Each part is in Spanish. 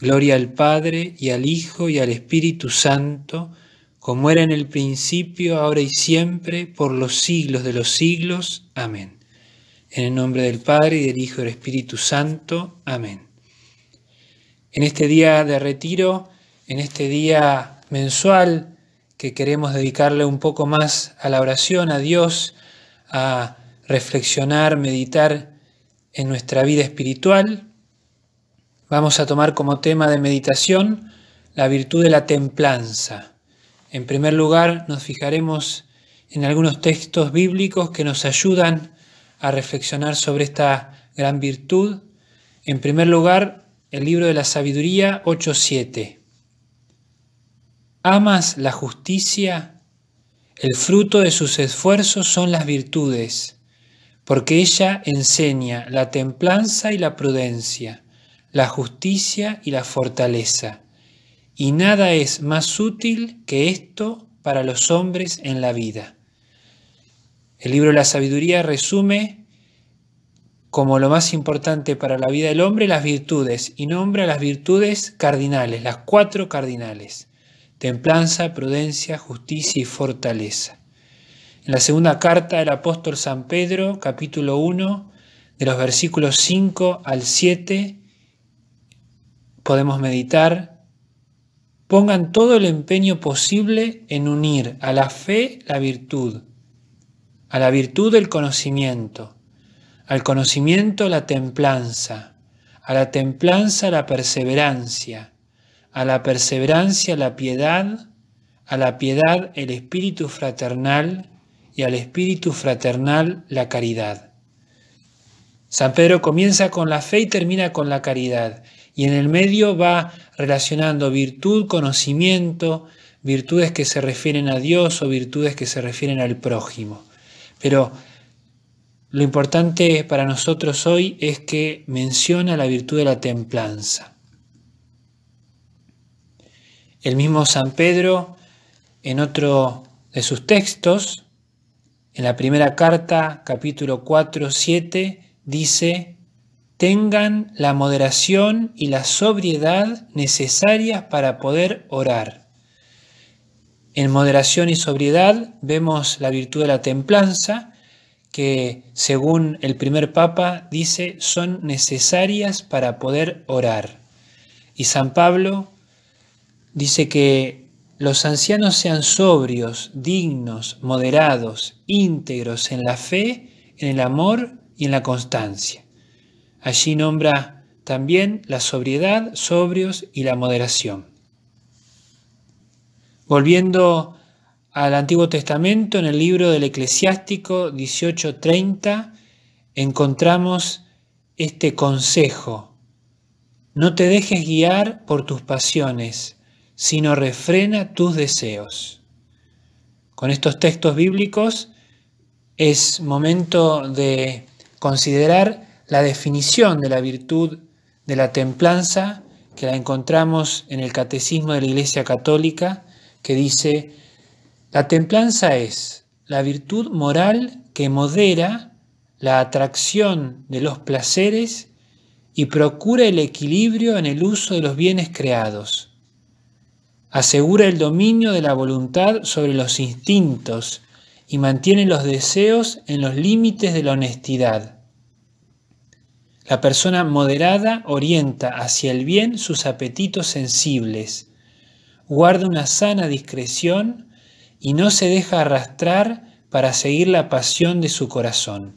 Gloria al Padre y al Hijo y al Espíritu Santo, como era en el principio, ahora y siempre, por los siglos de los siglos. Amén. En el nombre del Padre y del Hijo y del Espíritu Santo. Amén. En este día de retiro, en este día mensual que queremos dedicarle un poco más a la oración, a Dios, a reflexionar, meditar en nuestra vida espiritual, Vamos a tomar como tema de meditación la virtud de la templanza. En primer lugar, nos fijaremos en algunos textos bíblicos que nos ayudan a reflexionar sobre esta gran virtud. En primer lugar, el libro de la sabiduría 8.7. Amas la justicia, el fruto de sus esfuerzos son las virtudes, porque ella enseña la templanza y la prudencia la justicia y la fortaleza. Y nada es más útil que esto para los hombres en la vida. El libro La Sabiduría resume como lo más importante para la vida del hombre las virtudes y nombra las virtudes cardinales, las cuatro cardinales, templanza, prudencia, justicia y fortaleza. En la segunda carta del apóstol San Pedro, capítulo 1, de los versículos 5 al 7, podemos meditar, pongan todo el empeño posible en unir a la fe la virtud, a la virtud el conocimiento, al conocimiento la templanza, a la templanza la perseverancia, a la perseverancia la piedad, a la piedad el espíritu fraternal y al espíritu fraternal la caridad. San Pedro comienza con la fe y termina con la caridad. Y en el medio va relacionando virtud, conocimiento, virtudes que se refieren a Dios o virtudes que se refieren al prójimo. Pero lo importante para nosotros hoy es que menciona la virtud de la templanza. El mismo San Pedro, en otro de sus textos, en la primera carta, capítulo 4, 7, dice, tengan la moderación y la sobriedad necesarias para poder orar. En moderación y sobriedad vemos la virtud de la templanza, que según el primer papa dice son necesarias para poder orar. Y San Pablo dice que los ancianos sean sobrios, dignos, moderados, íntegros en la fe, en el amor y en la constancia. Allí nombra también la sobriedad, sobrios y la moderación. Volviendo al Antiguo Testamento, en el libro del Eclesiástico 18:30, encontramos este consejo. No te dejes guiar por tus pasiones, sino refrena tus deseos. Con estos textos bíblicos es momento de considerar la definición de la virtud de la templanza que la encontramos en el Catecismo de la Iglesia Católica, que dice, la templanza es la virtud moral que modera la atracción de los placeres y procura el equilibrio en el uso de los bienes creados. Asegura el dominio de la voluntad sobre los instintos y mantiene los deseos en los límites de la honestidad. La persona moderada orienta hacia el bien sus apetitos sensibles, guarda una sana discreción y no se deja arrastrar para seguir la pasión de su corazón.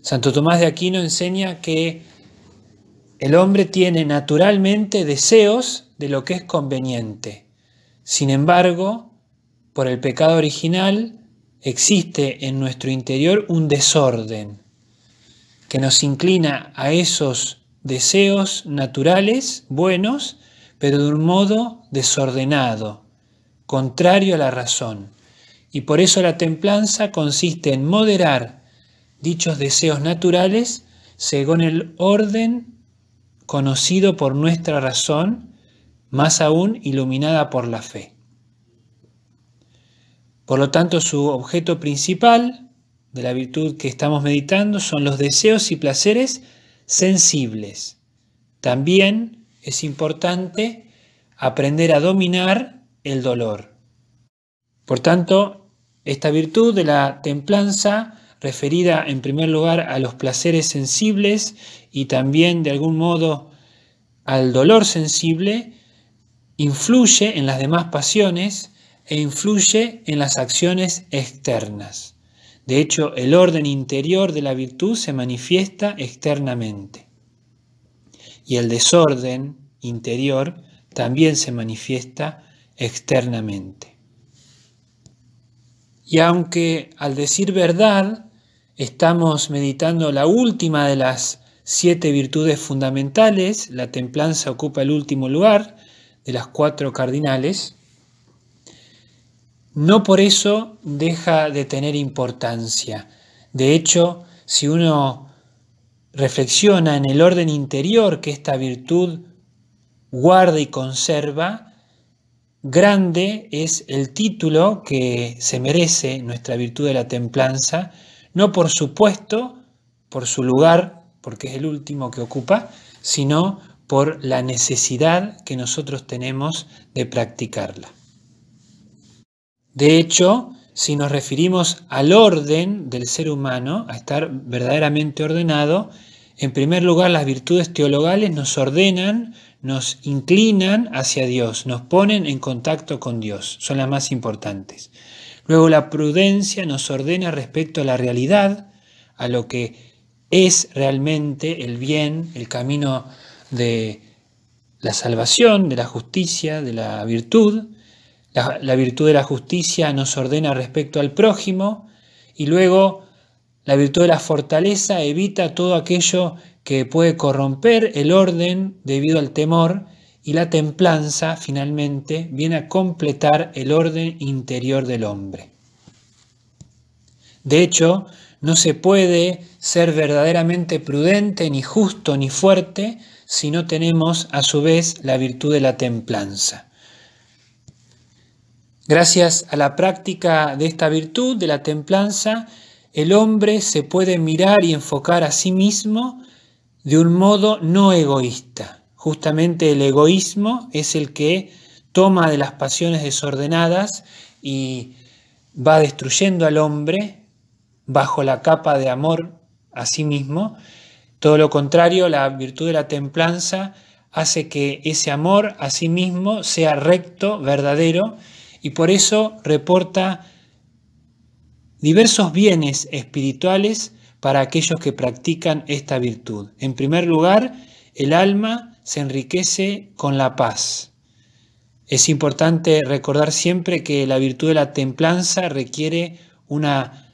Santo Tomás de Aquino enseña que el hombre tiene naturalmente deseos de lo que es conveniente. Sin embargo, por el pecado original, existe en nuestro interior un desorden que nos inclina a esos deseos naturales, buenos, pero de un modo desordenado, contrario a la razón. Y por eso la templanza consiste en moderar dichos deseos naturales según el orden conocido por nuestra razón, más aún iluminada por la fe. Por lo tanto, su objeto principal de la virtud que estamos meditando son los deseos y placeres sensibles. También es importante aprender a dominar el dolor. Por tanto, esta virtud de la templanza, referida en primer lugar a los placeres sensibles y también de algún modo al dolor sensible, influye en las demás pasiones e influye en las acciones externas. De hecho, el orden interior de la virtud se manifiesta externamente. Y el desorden interior también se manifiesta externamente. Y aunque al decir verdad estamos meditando la última de las siete virtudes fundamentales, la templanza ocupa el último lugar de las cuatro cardinales, no por eso deja de tener importancia. De hecho, si uno reflexiona en el orden interior que esta virtud guarda y conserva, grande es el título que se merece nuestra virtud de la templanza, no por supuesto por su lugar, porque es el último que ocupa, sino por la necesidad que nosotros tenemos de practicarla. De hecho, si nos referimos al orden del ser humano, a estar verdaderamente ordenado, en primer lugar las virtudes teologales nos ordenan, nos inclinan hacia Dios, nos ponen en contacto con Dios, son las más importantes. Luego la prudencia nos ordena respecto a la realidad, a lo que es realmente el bien, el camino de la salvación, de la justicia, de la virtud. La, virtud de la justicia nos ordena respecto al prójimo y luego la virtud de la fortaleza evita todo aquello que puede corromper el orden debido al temor y la templanza finalmente viene a completar el orden interior del hombre. De hecho, no se puede ser verdaderamente prudente, ni justo, ni fuerte, si no tenemos a su vez la virtud de la templanza. Gracias a la práctica de esta virtud, de la templanza, el hombre se puede mirar y enfocar a sí mismo de un modo no egoísta. Justamente el egoísmo es el que toma de las pasiones desordenadas y va destruyendo al hombre bajo la capa de amor a sí mismo. Todo lo contrario, la virtud de la templanza hace que ese amor a sí mismo sea recto, verdadero, y por eso reporta diversos bienes espirituales para aquellos que practican esta virtud. En primer lugar, el alma se enriquece con la paz. Es importante recordar siempre que la virtud de la templanza requiere una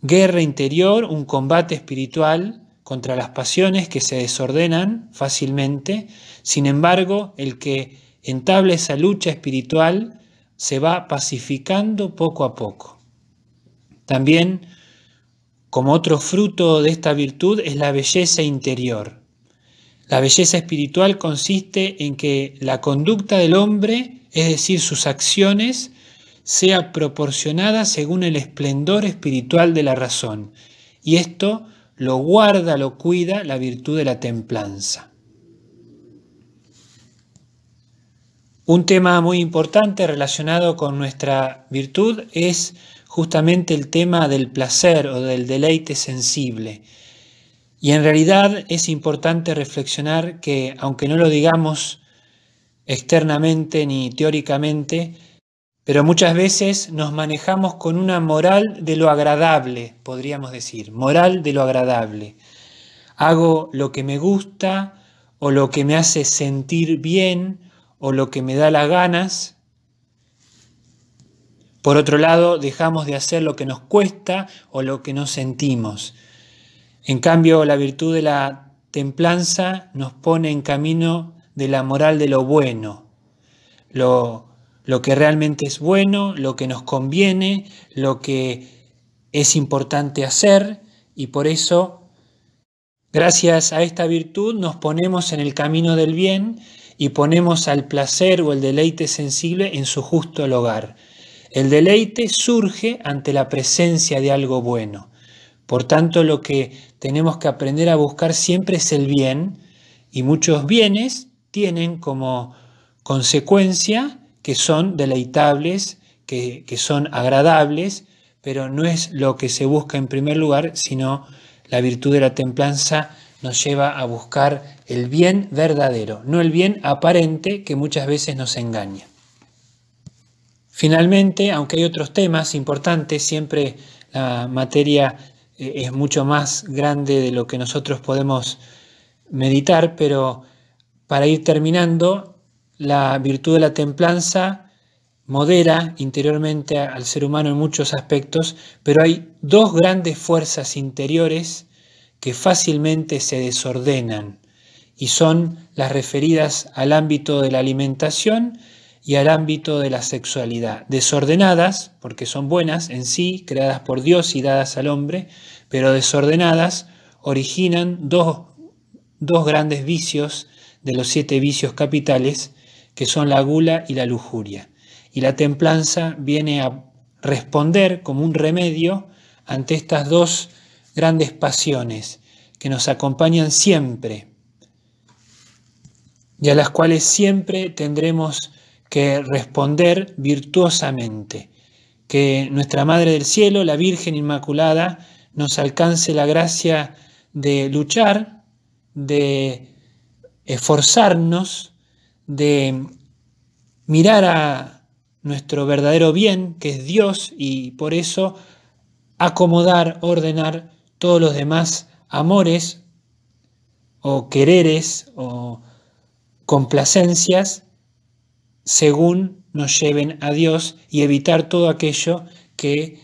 guerra interior, un combate espiritual contra las pasiones que se desordenan fácilmente. Sin embargo, el que entable esa lucha espiritual se va pacificando poco a poco. También, como otro fruto de esta virtud, es la belleza interior. La belleza espiritual consiste en que la conducta del hombre, es decir, sus acciones, sea proporcionada según el esplendor espiritual de la razón. Y esto lo guarda, lo cuida la virtud de la templanza. Un tema muy importante relacionado con nuestra virtud es justamente el tema del placer o del deleite sensible. Y en realidad es importante reflexionar que, aunque no lo digamos externamente ni teóricamente, pero muchas veces nos manejamos con una moral de lo agradable, podríamos decir, moral de lo agradable. Hago lo que me gusta o lo que me hace sentir bien, o lo que me da las ganas. Por otro lado, dejamos de hacer lo que nos cuesta o lo que nos sentimos. En cambio, la virtud de la templanza nos pone en camino de la moral de lo bueno, lo, lo que realmente es bueno, lo que nos conviene, lo que es importante hacer y por eso, gracias a esta virtud, nos ponemos en el camino del bien y ponemos al placer o el deleite sensible en su justo lugar. El deleite surge ante la presencia de algo bueno. Por tanto, lo que tenemos que aprender a buscar siempre es el bien y muchos bienes tienen como consecuencia que son deleitables, que, que son agradables, pero no es lo que se busca en primer lugar, sino la virtud de la templanza nos lleva a buscar el bien verdadero, no el bien aparente que muchas veces nos engaña. Finalmente, aunque hay otros temas importantes, siempre la materia eh, es mucho más grande de lo que nosotros podemos meditar, pero para ir terminando, la virtud de la templanza modera interiormente al ser humano en muchos aspectos, pero hay dos grandes fuerzas interiores que fácilmente se desordenan y son las referidas al ámbito de la alimentación y al ámbito de la sexualidad. Desordenadas, porque son buenas en sí, creadas por Dios y dadas al hombre, pero desordenadas originan dos, dos grandes vicios de los siete vicios capitales, que son la gula y la lujuria. Y la templanza viene a responder como un remedio ante estas dos grandes pasiones que nos acompañan siempre y a las cuales siempre tendremos que responder virtuosamente. Que nuestra Madre del Cielo, la Virgen Inmaculada, nos alcance la gracia de luchar, de esforzarnos, de mirar a nuestro verdadero bien, que es Dios, y por eso acomodar, ordenar todos los demás amores o quereres o complacencias según nos lleven a Dios y evitar todo aquello que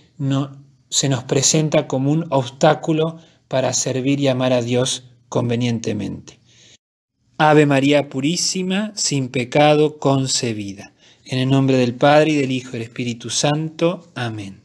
se nos presenta como un obstáculo para servir y amar a Dios convenientemente. Ave María Purísima, sin pecado concebida. En el nombre del Padre y del Hijo y del Espíritu Santo. Amén.